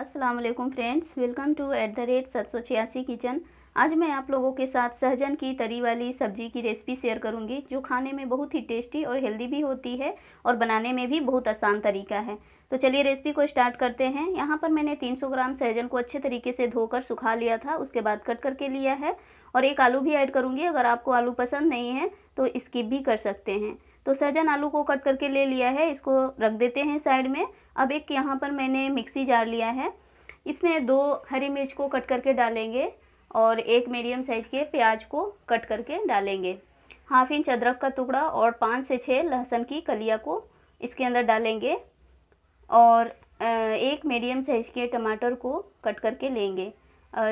अस्सलाम वालेकुम friends welcome to at the rate सात सौ छियासी किचन आज मैं आप लोगों के साथ सहजन की तरी वाली सब्जी की रेसिपी शेयर करूंगी जो खाने में बहुत ही टेस्टी और हेल्दी भी होती है और बनाने में भी बहुत आसान तरीका है तो चलिए रेसिपी को स्टार्ट करते हैं यहाँ पर मैंने 300 ग्राम सहजन को अच्छे तरीके से धोकर सुखा लिया था उसके बाद कट करके लिया है और एक आलू भी ऐड करूँगी अगर आपको आलू पसंद नहीं है तो स्किप भी कर सकते हैं तो सहजन आलू को कट करके ले लिया है इसको रख देते हैं साइड में अब एक यहाँ पर मैंने मिक्सी जार लिया है इसमें दो हरी मिर्च को कट करके डालेंगे और एक मीडियम साइज के प्याज को कट करके डालेंगे हाफ इंच अदरक का टुकड़ा और पाँच से छः लहसुन की कलिया को इसके अंदर डालेंगे और एक मीडियम साइज के टमाटर को कट करके लेंगे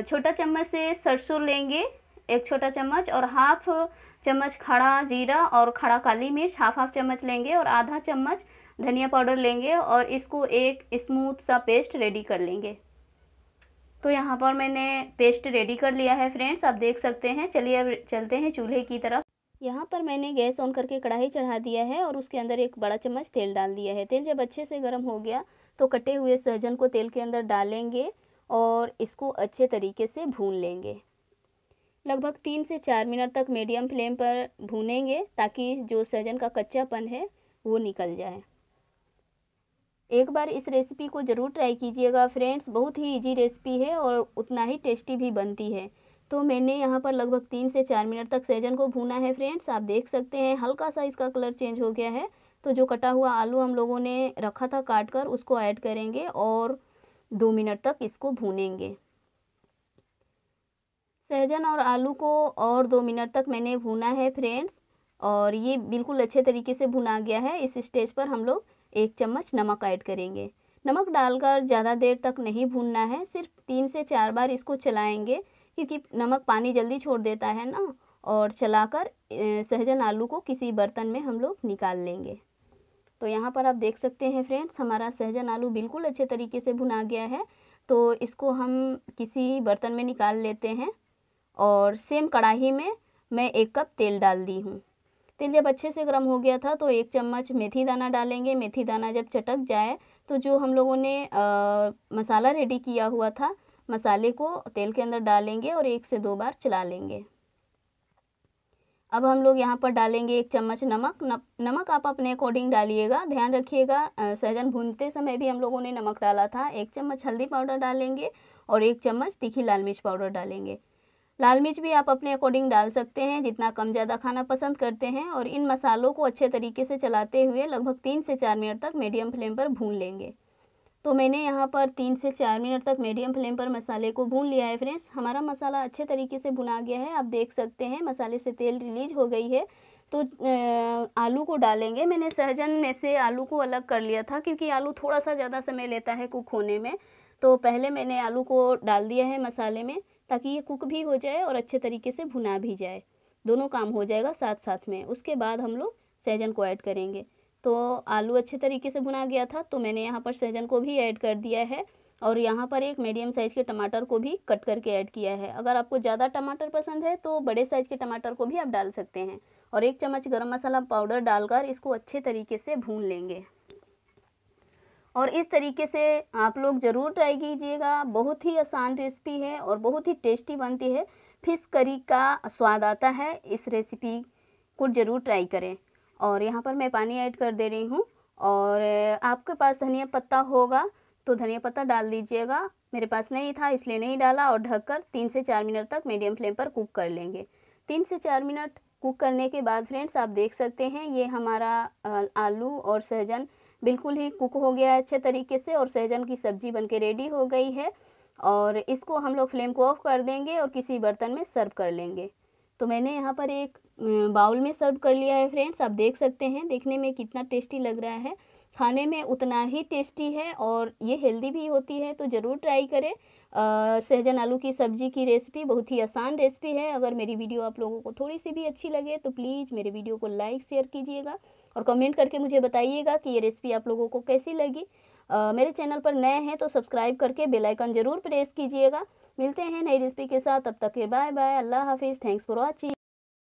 छोटा चम्मच से सरसों लेंगे एक छोटा चम्मच और हाफ चम्मच खड़ा जीरा और खड़ा काली मिर्च हाफ हाफ चम्मच लेंगे और आधा चम्मच धनिया पाउडर लेंगे और इसको एक स्मूथ सा पेस्ट रेडी कर लेंगे तो यहाँ पर मैंने पेस्ट रेडी कर लिया है फ्रेंड्स आप देख सकते हैं चलिए अब चलते हैं चूल्हे की तरफ यहाँ पर मैंने गैस ऑन करके कढ़ाई चढ़ा दिया है और उसके अंदर एक बड़ा चम्मच तेल डाल दिया है तेल जब अच्छे से गर्म हो गया तो कटे हुए सहजन को तेल के अंदर डालेंगे और इसको अच्छे तरीके से भून लेंगे लगभग तीन से चार मिनट तक मीडियम फ्लेम पर भूनेंगे ताकि जो सहजन का कच्चापन है वो निकल जाए एक बार इस रेसिपी को ज़रूर ट्राई कीजिएगा फ्रेंड्स बहुत ही इजी रेसिपी है और उतना ही टेस्टी भी बनती है तो मैंने यहाँ पर लगभग तीन से चार मिनट तक सहजन को भूना है फ्रेंड्स आप देख सकते हैं हल्का सा इसका कलर चेंज हो गया है तो जो कटा हुआ आलू हम लोगों ने रखा था काट कर उसको ऐड करेंगे और दो मिनट तक इसको भूनेंगे सहजन और आलू को और दो मिनट तक मैंने भुना है फ्रेंड्स और ये बिल्कुल अच्छे तरीके से भुना गया है इस स्टेज पर हम लोग एक चम्मच नमक ऐड करेंगे नमक डालकर ज़्यादा देर तक नहीं भूनना है सिर्फ तीन से चार बार इसको चलाएंगे क्योंकि नमक पानी जल्दी छोड़ देता है ना और चलाकर सहजन आलू को किसी बर्तन में हम लोग निकाल लेंगे तो यहाँ पर आप देख सकते हैं फ्रेंड्स हमारा सहजन आलू बिल्कुल अच्छे तरीके से भुना गया है तो इसको हम किसी बर्तन में निकाल लेते हैं और सेम कढ़ाई में मैं एक कप तेल डाल दी हूँ तेल जब अच्छे से गर्म हो गया था तो एक चम्मच मेथी दाना डालेंगे मेथी दाना जब चटक जाए तो जो हम लोगों ने आ, मसाला रेडी किया हुआ था मसाले को तेल के अंदर डालेंगे और एक से दो बार चला लेंगे अब हम लोग यहाँ पर डालेंगे एक चम्मच नमक न, नमक आप अपने अकॉर्डिंग डालिएगा ध्यान रखिएगा सहजन भूनते समय भी हम लोगों ने नमक डाला था एक चम्मच हल्दी पाउडर डालेंगे और एक चम्मच तीखी लाल मिर्च पाउडर डालेंगे लाल मिर्च भी आप अपने अकॉर्डिंग डाल सकते हैं जितना कम ज़्यादा खाना पसंद करते हैं और इन मसालों को अच्छे तरीके से चलाते हुए लगभग तीन से चार मिनट तक मीडियम फ्लेम पर भून लेंगे तो मैंने यहाँ पर तीन से चार मिनट तक मीडियम फ्लेम पर मसाले को भून लिया है फ्रेंड्स हमारा मसाला अच्छे तरीके से भुना गया है आप देख सकते हैं मसाले से तेल रिलीज हो गई है तो आलू को डालेंगे मैंने सहजन में से आलू को अलग कर लिया था क्योंकि आलू थोड़ा सा ज़्यादा समय लेता है कुक होने में तो पहले मैंने आलू को डाल दिया है मसाले में ताकि ये कुक भी हो जाए और अच्छे तरीके से भुना भी जाए दोनों काम हो जाएगा साथ साथ में उसके बाद हम लोग सहजन को ऐड करेंगे तो आलू अच्छे तरीके से भुना गया था तो मैंने यहाँ पर सहजन को भी ऐड कर दिया है और यहाँ पर एक मीडियम साइज़ के टमाटर को भी कट करके ऐड किया है अगर आपको ज़्यादा टमाटर पसंद है तो बड़े साइज़ के टमाटर को भी आप डाल सकते हैं और एक चम्मच गरम मसाला पाउडर डालकर इसको अच्छे तरीके से भून लेंगे और इस तरीके से आप लोग ज़रूर ट्राई कीजिएगा बहुत ही आसान रेसिपी है और बहुत ही टेस्टी बनती है फिश करी का स्वाद आता है इस रेसिपी को ज़रूर ट्राई करें और यहाँ पर मैं पानी ऐड कर दे रही हूँ और आपके पास धनिया पत्ता होगा तो धनिया पत्ता डाल दीजिएगा मेरे पास नहीं था इसलिए नहीं डाला और ढककर तीन से चार मिनट तक मीडियम फ्लेम पर कुक कर लेंगे तीन से चार मिनट कुक करने के बाद फ्रेंड्स आप देख सकते हैं ये हमारा आलू और सहजन बिल्कुल ही कुक हो गया है अच्छे तरीके से और सहजन की सब्जी बन के रेडी हो गई है और इसको हम लोग फ्लेम को ऑफ कर देंगे और किसी बर्तन में सर्व कर लेंगे तो मैंने यहाँ पर एक बाउल में सर्व कर लिया है फ्रेंड्स आप देख सकते हैं देखने में कितना टेस्टी लग रहा है खाने में उतना ही टेस्टी है और ये हेल्दी भी होती है तो ज़रूर ट्राई करें सहजन आलू की सब्ज़ी की रेसिपी बहुत ही आसान रेसिपी है अगर मेरी वीडियो आप लोगों को थोड़ी सी भी अच्छी लगे तो प्लीज़ मेरे वीडियो को लाइक शेयर कीजिएगा और कमेंट करके मुझे बताइएगा कि ये रेसिपी आप लोगों को कैसी लगी आ, मेरे चैनल पर नए हैं तो सब्सक्राइब करके बेलाइकन ज़रूर प्रेस कीजिएगा मिलते हैं नई रेसिपी के साथ तब तक के बाय बाय अल्लाह हाफिज़ थैंक्स फॉर वॉचिंग